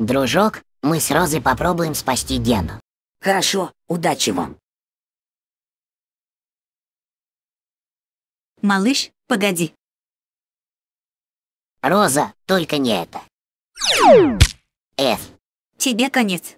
Дружок, мы с Розой попробуем спасти Гену. Хорошо, удачи вам. Малыш, погоди. Роза, только не это. Эф, Тебе конец.